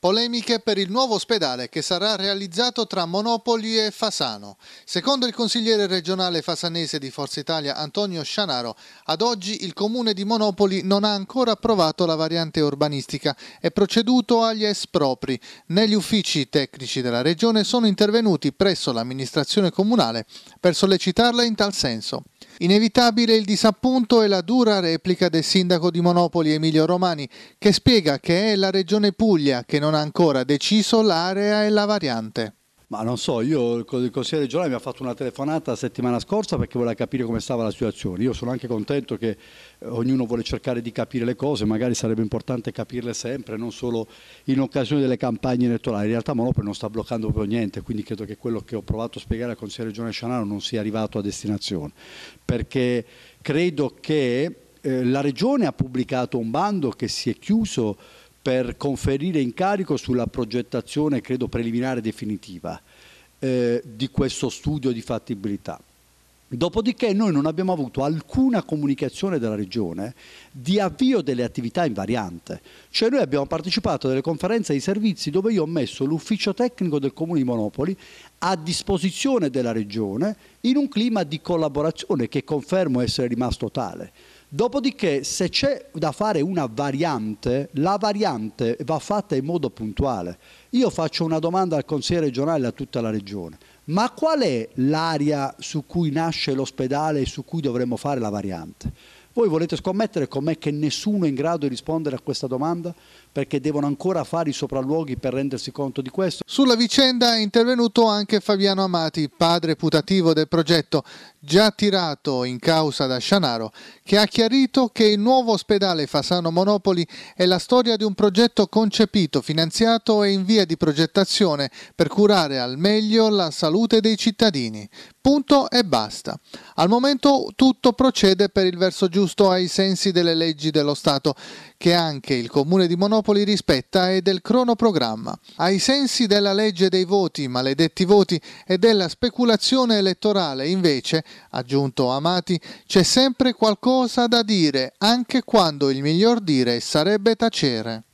Polemiche per il nuovo ospedale che sarà realizzato tra Monopoli e Fasano. Secondo il consigliere regionale fasanese di Forza Italia Antonio Scianaro, ad oggi il comune di Monopoli non ha ancora approvato la variante urbanistica e proceduto agli espropri. Negli uffici tecnici della regione sono intervenuti presso l'amministrazione comunale per sollecitarla in tal senso. Inevitabile il disappunto e la dura replica del sindaco di Monopoli Emilio Romani che spiega che è la regione Puglia che non non ha ancora deciso l'area e la variante. Ma non so, io il consigliere regionale mi ha fatto una telefonata la settimana scorsa perché voleva capire come stava la situazione. Io sono anche contento che eh, ognuno vuole cercare di capire le cose, magari sarebbe importante capirle sempre, non solo in occasione delle campagne elettorali. In realtà Monopoli non sta bloccando proprio niente, quindi credo che quello che ho provato a spiegare al consigliere regionale Scianaro non sia arrivato a destinazione, perché credo che eh, la regione ha pubblicato un bando che si è chiuso per conferire incarico sulla progettazione, credo preliminare definitiva, eh, di questo studio di fattibilità. Dopodiché noi non abbiamo avuto alcuna comunicazione dalla Regione di avvio delle attività in variante, cioè noi abbiamo partecipato a delle conferenze di servizi dove io ho messo l'ufficio tecnico del Comune di Monopoli a disposizione della Regione in un clima di collaborazione che confermo essere rimasto tale. Dopodiché, se c'è da fare una variante, la variante va fatta in modo puntuale. Io faccio una domanda al consigliere regionale e a tutta la regione. Ma qual è l'area su cui nasce l'ospedale e su cui dovremmo fare la variante? Voi volete scommettere con me che nessuno è in grado di rispondere a questa domanda? Perché devono ancora fare i sopralluoghi per rendersi conto di questo? Sulla vicenda è intervenuto anche Fabiano Amati, padre putativo del progetto, già tirato in causa da Scianaro, che ha chiarito che il nuovo ospedale Fasano Monopoli è la storia di un progetto concepito, finanziato e in via di progettazione per curare al meglio la salute dei cittadini. Punto e basta. Al momento tutto procede per il verso giusto ai sensi delle leggi dello Stato, che anche il Comune di Monopoli rispetta e del cronoprogramma. Ai sensi della legge dei voti, maledetti voti e della speculazione elettorale, invece, aggiunto Amati, c'è sempre qualcosa da dire, anche quando il miglior dire sarebbe tacere.